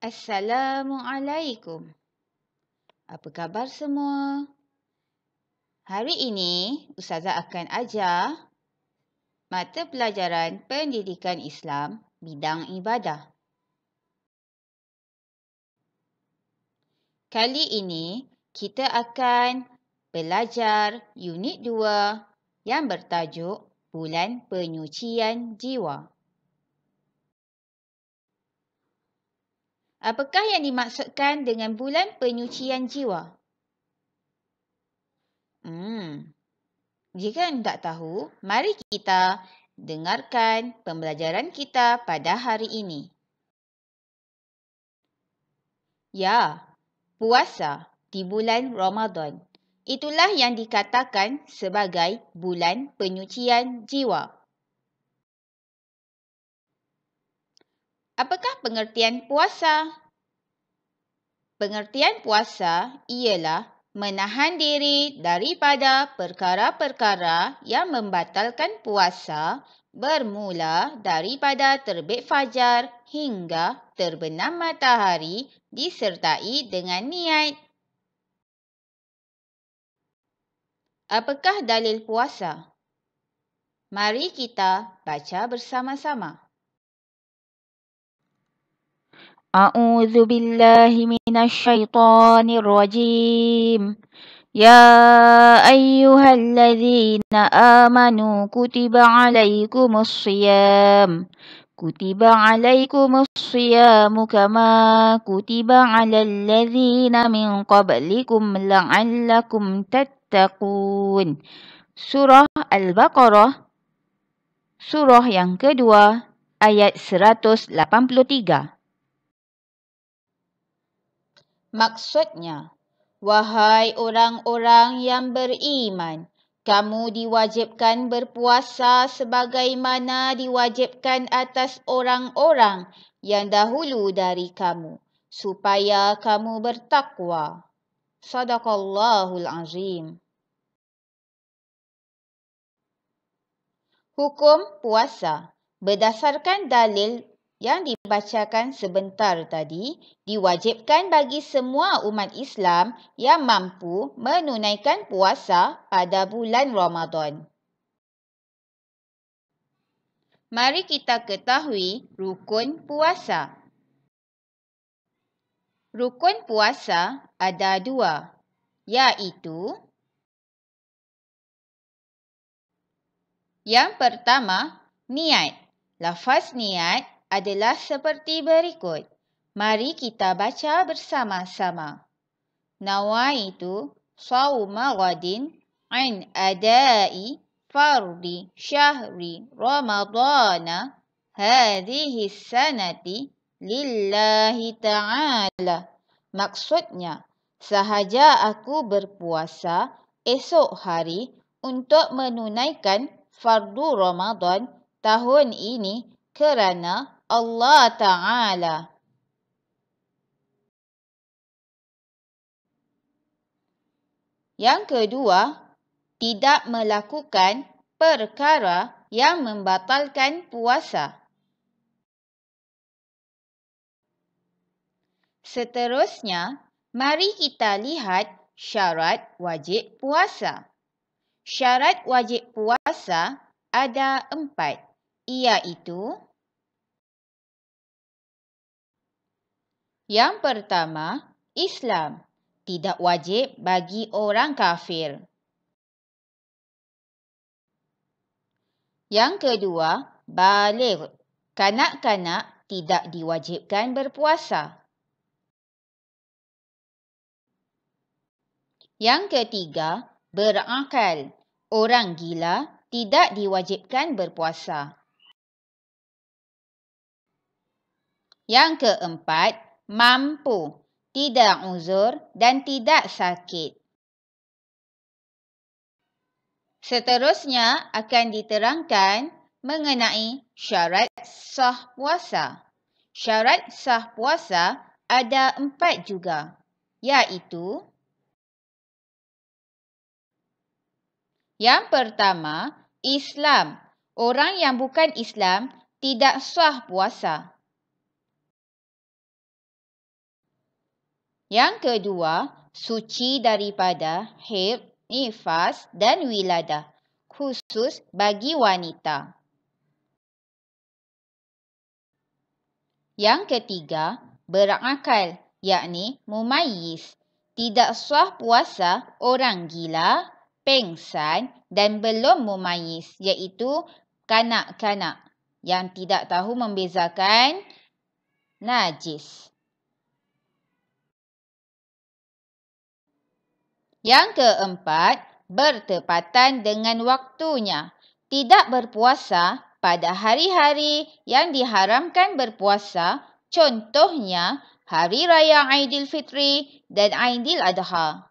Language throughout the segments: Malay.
Assalamualaikum. Apa khabar semua? Hari ini, Ustazah akan ajar mata pelajaran pendidikan Islam bidang ibadah. Kali ini, kita akan belajar unit 2 yang bertajuk Bulan Penyucian Jiwa. Apakah yang dimaksudkan dengan bulan penyucian jiwa? Hmm. Jika anda tahu, mari kita dengarkan pembelajaran kita pada hari ini. Ya, puasa di bulan Ramadan. Itulah yang dikatakan sebagai bulan penyucian jiwa. Apakah pengertian puasa? Pengertian puasa ialah menahan diri daripada perkara-perkara yang membatalkan puasa bermula daripada terbit fajar hingga terbenam matahari disertai dengan niat. Apakah dalil puasa? Mari kita baca bersama-sama. أعوذ بالله من الشيطان الرجيم يا أيها الذين آمنوا كتب عليكم الصيام كتب عليكم الصيام كما كتب على الذين من قبلكم لعلكم تتقون سورة البقرة سورة yang kedua ayat 183 Maksudnya, wahai orang-orang yang beriman, kamu diwajibkan berpuasa sebagaimana diwajibkan atas orang-orang yang dahulu dari kamu, supaya kamu bertakwa. Sadaqallahul Azim. Hukum puasa berdasarkan dalil yang dibacakan sebentar tadi diwajibkan bagi semua umat Islam yang mampu menunaikan puasa pada bulan Ramadan. Mari kita ketahui rukun puasa. Rukun puasa ada dua, iaitu Yang pertama, niat. Lafaz niat adalah seperti berikut. Mari kita baca bersama-sama. Nawa itu sawma gadin an adai fardi syahri ramadana hadihi sanati lillahi ta'ala. Maksudnya, sahaja aku berpuasa esok hari untuk menunaikan fardu ramadhan tahun ini kerana Allah Ta'ala. Yang kedua, tidak melakukan perkara yang membatalkan puasa. Seterusnya, mari kita lihat syarat wajib puasa. Syarat wajib puasa ada empat, iaitu Yang pertama, Islam tidak wajib bagi orang kafir. Yang kedua, balik. Kanak-kanak tidak diwajibkan berpuasa. Yang ketiga, berakal. Orang gila tidak diwajibkan berpuasa. Yang keempat, mampu, tidak uzur dan tidak sakit. Seterusnya akan diterangkan mengenai syarat sah puasa. Syarat sah puasa ada empat juga, iaitu Yang pertama, Islam. Orang yang bukan Islam tidak sah puasa. Yang kedua, suci daripada haid, nifas dan wiladah khusus bagi wanita. Yang ketiga, berakal yakni mumayyiz. Tidak suah puasa orang gila, pengsan dan belum mumayyiz iaitu kanak-kanak yang tidak tahu membezakan najis. Yang keempat, bertepatan dengan waktunya. Tidak berpuasa pada hari-hari yang diharamkan berpuasa, contohnya Hari Raya Aidilfitri dan Aidil Adha.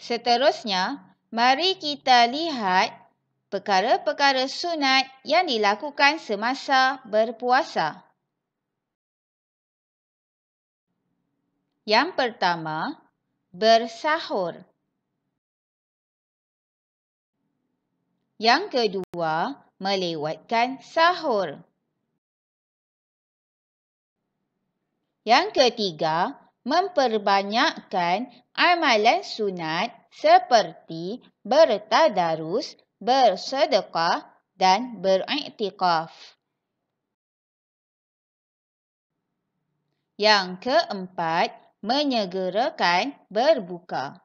Seterusnya, mari kita lihat perkara-perkara sunat yang dilakukan semasa berpuasa. Yang pertama, bersahur. Yang kedua, melewatkan sahur. Yang ketiga, memperbanyakkan amalan sunat seperti bertadarus, bersedekah dan beriktikaf. Yang keempat, menyegerakan berbuka.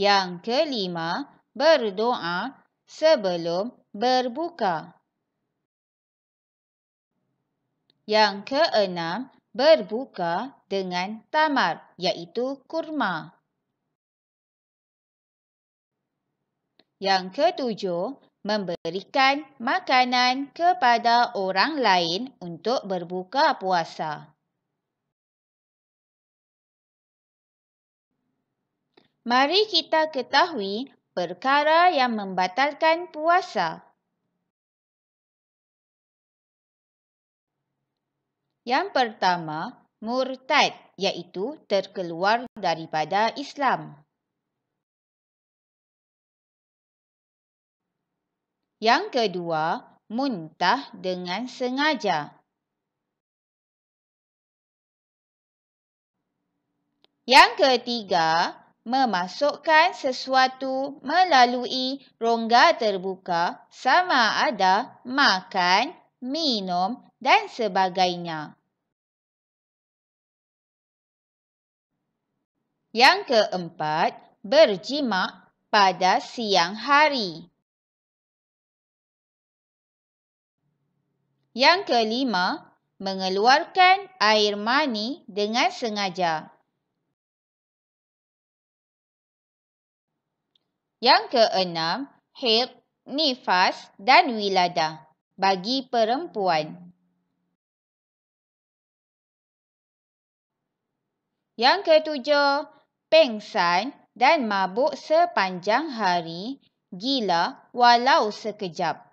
Yang kelima, berdoa sebelum berbuka. Yang keenam, berbuka dengan tamar iaitu kurma. Yang ketujuh, memberikan makanan kepada orang lain untuk berbuka puasa. Mari kita ketahui perkara yang membatalkan puasa. Yang pertama, murtad iaitu terkeluar daripada Islam. Yang kedua, muntah dengan sengaja. Yang ketiga, memasukkan sesuatu melalui rongga terbuka sama ada makan, minum dan sebagainya. Yang keempat, berjimak pada siang hari. Yang kelima, mengeluarkan air mani dengan sengaja. Yang keenam, hid, nifas dan wiladah bagi perempuan. Yang ketujuh, pengsan dan mabuk sepanjang hari, gila walau sekejap.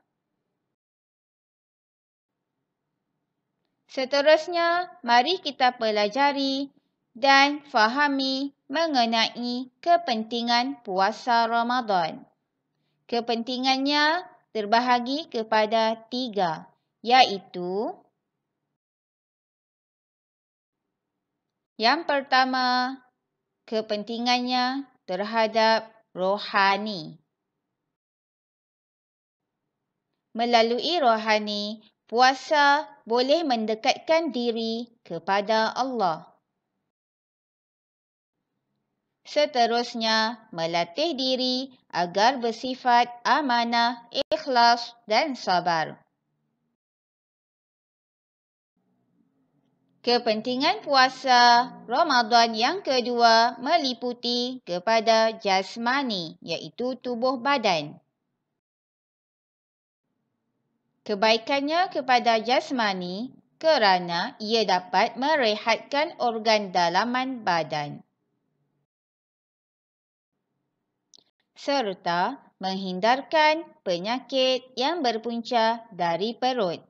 Seterusnya, mari kita pelajari dan fahami mengenai kepentingan puasa Ramadan. Kepentingannya terbahagi kepada tiga, iaitu Yang pertama, kepentingannya terhadap rohani. Melalui rohani, puasa boleh mendekatkan diri kepada Allah. Seterusnya, melatih diri agar bersifat amanah, ikhlas dan sabar. Kepentingan puasa Ramadan yang kedua meliputi kepada jasmani iaitu tubuh badan. Kebaikannya kepada jasmani kerana ia dapat merehatkan organ dalaman badan. Serta menghindarkan penyakit yang berpunca dari perut.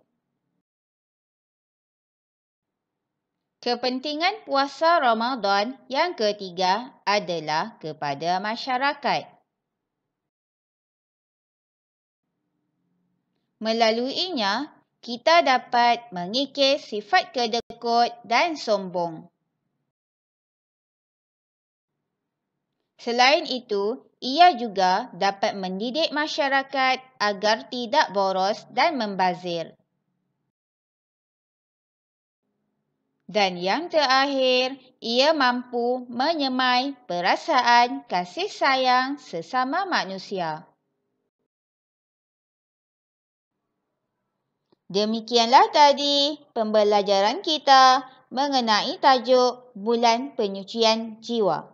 Kepentingan puasa Ramadan yang ketiga adalah kepada masyarakat. Melaluinya, kita dapat mengikis sifat kedekut dan sombong. Selain itu, ia juga dapat mendidik masyarakat agar tidak boros dan membazir. Dan yang terakhir, ia mampu menyemai perasaan kasih sayang sesama manusia. Demikianlah tadi pembelajaran kita mengenai tajuk Bulan Penyucian Jiwa.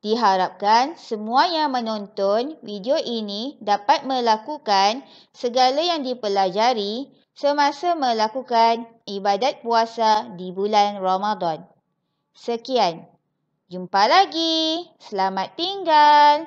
Diharapkan semua yang menonton video ini dapat melakukan segala yang dipelajari semasa melakukan ibadat puasa di bulan Ramadan. Sekian. Jumpa lagi. Selamat tinggal.